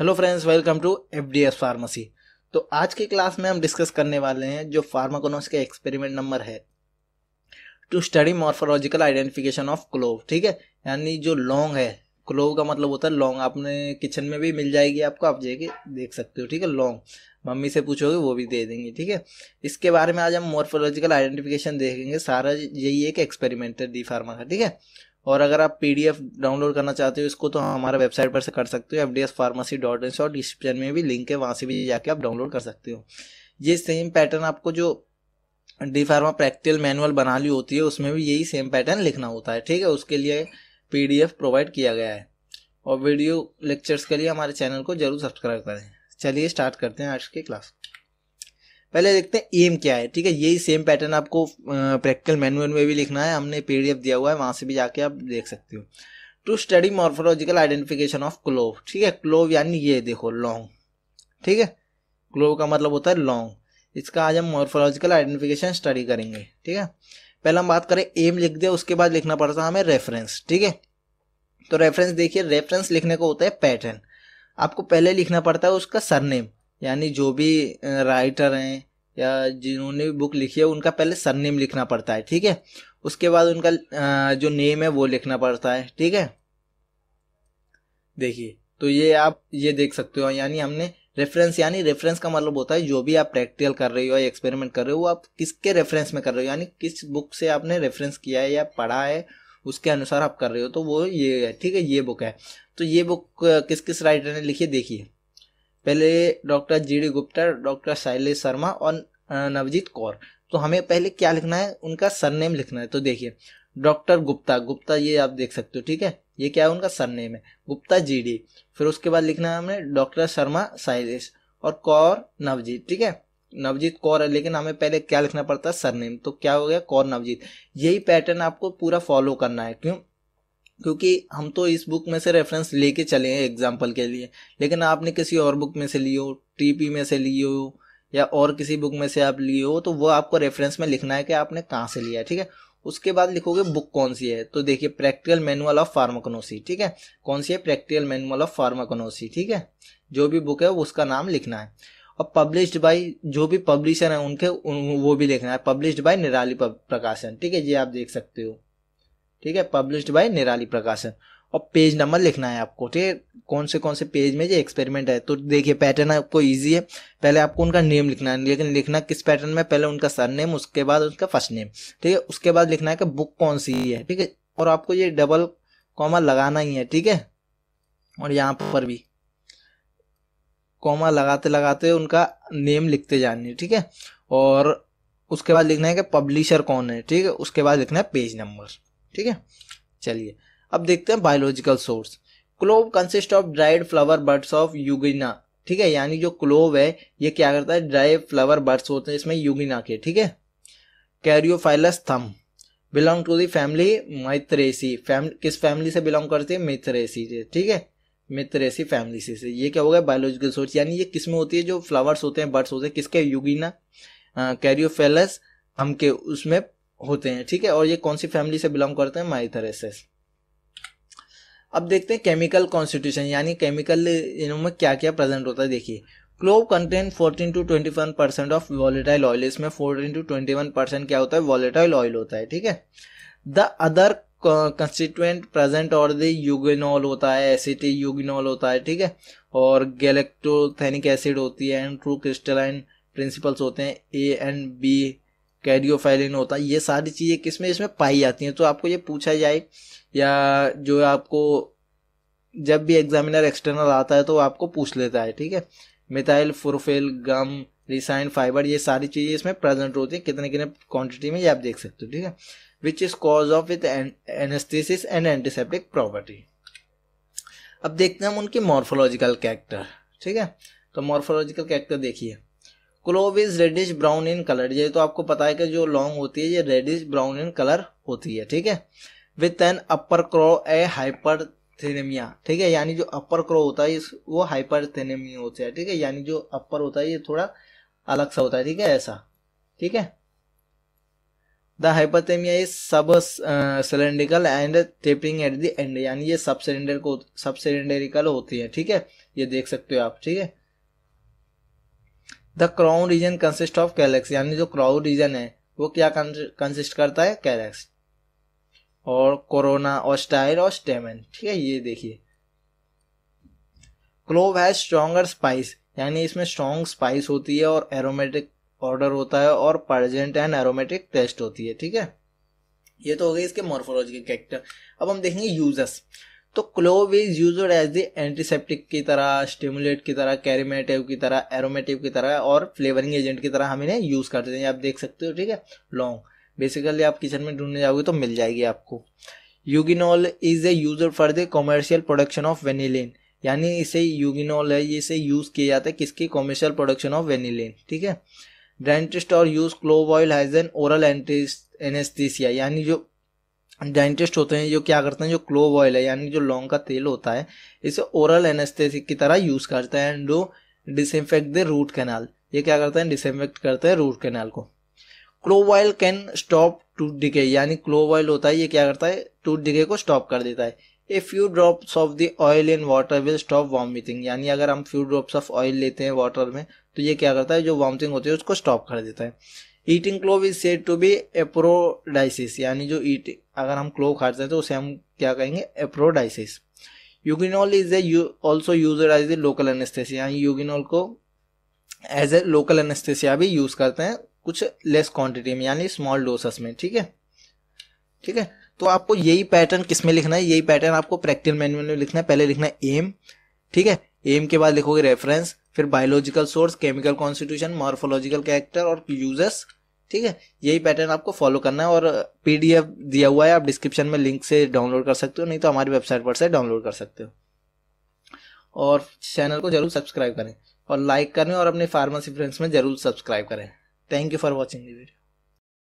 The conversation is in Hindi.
hello friends welcome to F D F pharmacy तो आज के क्लास में हम डिस्कस करने वाले हैं जो फार्माकोनोस का एक्सपेरिमेंट नंबर है to study morphological identification of clove ठीक है यानी जो लॉन्ग है क्लोव का मतलब होता है लॉन्ग आपने किचन में भी मिल जाएगी आपको आप जाके देख सकते हो ठीक है लॉन्ग मम्मी से पूछोगे वो भी दे देंगे ठीक है इसके बारे में आज हम मॉर्फोलॉजिकल आइडेंटिफिकेशन देखेंगे सारा यही एक एक्सपेरिमेंट है डी फार्मा का ठीक है और अगर आप पी डाउनलोड करना चाहते हो इसको तो हमारे वेबसाइट पर से कर सकते हो F D S pharmacy dot in short description में भी लिंक है वहाँ से भी जाके आप डाउनलोड कर सकते हो ये सेम पैटर्न आपको जो डी फार्मा प्रैक्टिकल मैनुअल बना ली होती है उसमें भी यही सेम पैटर्न लिखना होता है ठीक है उसके लिए पी प्रोवाइड किया गया है और वीडियो लेक्चर्स के लिए हमारे चैनल को जरूर सब्सक्राइब करें चलिए स्टार्ट करते हैं आज की क्लास पहले देखते हैं एम क्या है ठीक है यही सेम पैटर्न आपको प्रैक्टिकल मैनुअल में भी लिखना है हमने पीडीएफ दिया हुआ है वहां से भी जाके आप देख सकते हो to study morphological identification of clove ठीक है क्लोव यानी ये देखो लॉन्ग ठीक है क्लोव का मतलब होता है लॉन्ग इसका आज हम मॉर्फोलॉजिकल आइडेंटिफिकेशन स्टडी करेंगे ठीक है पहले हम बात करें एम लिख दिया उसके बाद लिखना पड़ता है हमें रेफरेंस ठीक है तो रेफरेंस देखिए रेफरेंस लिखने को होता है पैटर्न आपको पहले लिखना पड़ता है उसका सरनेम यानी जो भी राइटर हैं या जिन्होंने भी बुक लिखी है उनका पहले सरनेम लिखना पड़ता है ठीक है उसके बाद उनका जो नेम है वो लिखना पड़ता है ठीक है देखिए तो ये आप ये देख सकते हो यानी हमने रेफरेंस यानी रेफरेंस का मतलब होता है जो भी आप प्रैक्टिकल कर रहे हो या एक्सपेरिमेंट कर रहे हो वो आप किसके रेफरेंस में कर रहे हो यानी किस बुक से आपने रेफरेंस किया है या पढ़ा है उसके अनुसार आप कर रहे हो तो वो ये है ठीक है ये बुक है तो ये बुक किस किस राइटर ने लिखी है देखिए पहले doctor G D Gupta doctor Shailesh Sharma और नवजीत कौर तो हमें पहले क्या लिखना है उनका सरनेम लिखना है तो देखिए डॉक्टर गुप्ता गुप्ता ये आप देख सकते हो ठीक है ये क्या है उनका सरनेम है गुप्ता जी डी फिर उसके बाद लिखना है हमें डॉक्टर शर्मा शैलेश और कौर नवजीत ठीक है नवजीत कौर है लेकिन हमें पहले क्या लिखना पड़ता है सरनेम तो क्या हो गया कौर नवजीत यही पैटर्न आपको पूरा फॉलो करना है क्यों क्योंकि हम तो इस बुक में से रेफरेंस लेके चले हैं एग्जाम्पल के लिए लेकिन आपने किसी और बुक में से लियो टीपी में से लियो या और किसी बुक में से आप लियो तो वो आपको रेफरेंस में लिखना है कि आपने कहाँ से लिया है ठीक है उसके बाद लिखोगे बुक कौन सी है तो देखिए प्रैक्टिकल मैनुअल ऑफ फार्माकोनोसी ठीक है कौन सी है प्रैक्टिकल मैनुअल ऑफ फार्माकोनोसी ठीक है जो भी बुक है उसका नाम लिखना है और पब्लिश्ड बाय जो भी पब्लिशर है उनके वो भी लिखना है पब्लिश्ड बाय निराली प्रकाशन ठीक है ये आप देख सकते हो ठीक है पब्लिश्ड बाय निराली प्रकाशन और पेज नंबर लिखना है आपको ठीक है कौन से कौन से पेज में ये एक्सपेरिमेंट है तो देखिए पैटर्न आपको इजी है पहले आपको उनका नेम लिखना है लेकिन लिखना किस पैटर्न में पहले उनका सर नेम उसके बाद उसका फर्स्ट नेम ठीक है उसके बाद लिखना है कि बुक कौन सी है ठीक है और आपको ये डबल कॉमा लगाना ही है ठीक है और यहाँ पर भी कॉमा लगाते लगाते उनका नेम लिखते जानी ठीक है और उसके बाद लिखना है कि पब्लिशर कौन है ठीक है उसके बाद लिखना है पेज नंबर ठीक है चलिए अब देखते हैं biological source clove consist of dried flower buds of Eugenia ठीक है यानी जो क्लोव है ये क्या करता है ड्राई फ्लावर बर्ड्स होते हैं इसमें यूगिना के ठीक है caryophyllus Thunb belong to the family Myrtaceae family किस फैमिली से बिलोंग करते हैं मिथरेसी से ठीक है मिथरेसी फैमिली से से ये क्या होगा बायोलॉजिकल सोर्स यानी ये किस में होती है जो फ्लावर्स होते हैं बर्ड्स होते हैं किसके यूगिना कैरियोफेलस हम के उसमें होते हैं ठीक है और ये कौन सी फैमिली से बिलोंग करते हैं माइथरेसेस अब देखते हैं केमिकल कॉन्स्टिट्यूशन यानी केमिकल इनमें क्या क्या प्रेजेंट होता है देखिए clove content 14 to 21 percent of volatile oil इसमें 14 टू 21 परसेंट क्या होता है वॉलेटाइल ऑयल होता है ठीक है द अदर कंस्टिट्यूएंट प्रेजेंट और द यूगिनॉल होता है एसिटी यूगिनॉल होता है ठीक है और गैलेक्टोथेनिक एसिड होती है एंड ट्रू क्रिस्टलाइन प्रिंसिपल्स होते हैं ए एंड बी कैरियोफाइलिन होता है ये सारी चीज़ें किस में इसमें पाई जाती हैं तो आपको ये पूछा जाए या जो आपको जब भी एग्जामिनर एक्सटर्नल आता है तो आपको पूछ लेता है ठीक है methyl furfural gum resin fibre ये सारी चीज़ें इसमें प्रेजेंट होती हैं कितने कितने क्वांटिटी में ये आप देख सकते हो ठीक है which is cause of with anaesthesia and antiseptic property अब देखते हैं हम उनकी मॉर्फोलॉजिकल कैरेक्टर ठीक है तो मॉर्फोलॉजिकल कैरेक्टर देखिए clove is reddish brown in colour ये तो आपको पता है कि जो लॉन्ग होती है ये रेडिश ब्राउन इन कलर होती है ठीक है with an upper crown a hypanthium ठीक है यानी जो अपर क्रो होता है वो हाइपर थेनेमिया होता है ठीक है यानी जो अपर होता है ये थोड़ा अलग सा होता है ठीक है ऐसा ठीक है the hypanthium is subcylindrical and tapering at the end यानी ये सब सिलेंडर को सब सिलेंडरिकल होती है ठीक है ये देख सकते हो आप ठीक है the crown region consist of calyx यानी जो क्राउन रीजन है वो क्या कंसिस्ट करता है कैलेक्स और कोरोना और स्टाइल और स्टेमन ठीक है ये देखिए क्लोव है स्ट्रॉन्गर स्पाइस यानी इसमें स्ट्रॉन्ग स्पाइस होती है और एरोमेटिक ऑर्डर होता है और परजेंट एंड एरोमेटिक टेस्ट होती है ठीक है ये तो हो गई इसके मोर्फोलॉजी के कैरेक्टर अब हम देखेंगे यूजर्स तो clove is use as the antiseptic की तरह स्टिमुलेट की तरह कैरिमेटिव की तरह एरोमेटिव की तरह और फ्लेवरिंग एजेंट की तरह हम इन्हें यूज करते हैं आप देख सकते हो ठीक है लॉन्ग बेसिकली आप किचन में ढूंढने जाओगे तो मिल जाएगी आपको eugenol is a user for the commercial production of vanillin यानी इसे यूगिनॉल है इसे यूज किया जाता है किसके कॉमर्शियल प्रोडक्शन ऑफ वेनिलिन ठीक है डेंटिस्ट और use clove oil has an oral anaesthesia यानी जो डेंटिस्ट होते हैं जो क्या करते हैं जो क्लोव ऑयल है यानी जो लौंग का तेल होता है इसे ओरल एनेस्थेसिक की तरह यूज करते हैं एंड वो द रूट कैनाल ये क्या करते हैं डिसइंफेक्ट करते हैं रूट कैनाल को clove oil can stop tooth decay यानी क्लोव ऑयल होता है ये क्या करता है टूथ डिके को स्टॉप कर देता है a few drops of the oil in water will stop vomiting यानी अगर हम फ्यू ड्रॉप्स ऑफ ऑयल लेते हैं वाटर में तो ये क्या करता है जो वॉमिटिंग होती है उसको स्टॉप कर देता है eating clove is said to be aphrodisiac यानी जो ईट अगर हम क्लोव खाते हैं तो उसे हम क्या कहेंगे aphrodisiac eugenol is a also use as a local anaesthesia यानी यूगिनॉल को एज ए लोकल एनेस्थेसिया भी यूज करते हैं कुछ लेस क्वांटिटी में यानी स्मॉल डोसेस में ठीक है ठीक है तो आपको यही पैटर्न किस में लिखना है यही पैटर्न आपको प्रैक्टिकल मैनुअल में लिखना है पहले लिखना है एम ठीक है एम के बाद लिखोगे रेफरेंस फिर biological source chemical constitution morphological character और यूजर्स ठीक है यही पैटर्न आपको फॉलो करना है और पीडीएफ दिया हुआ है आप डिस्क्रिप्शन में लिंक से डाउनलोड कर सकते हो नहीं तो हमारी वेबसाइट पर से डाउनलोड कर सकते हो और चैनल को जरूर सब्सक्राइब करें और लाइक करें और अपने फार्मेसी फ्रेंड्स में जरूर सब्सक्राइब करें thank you for watching the video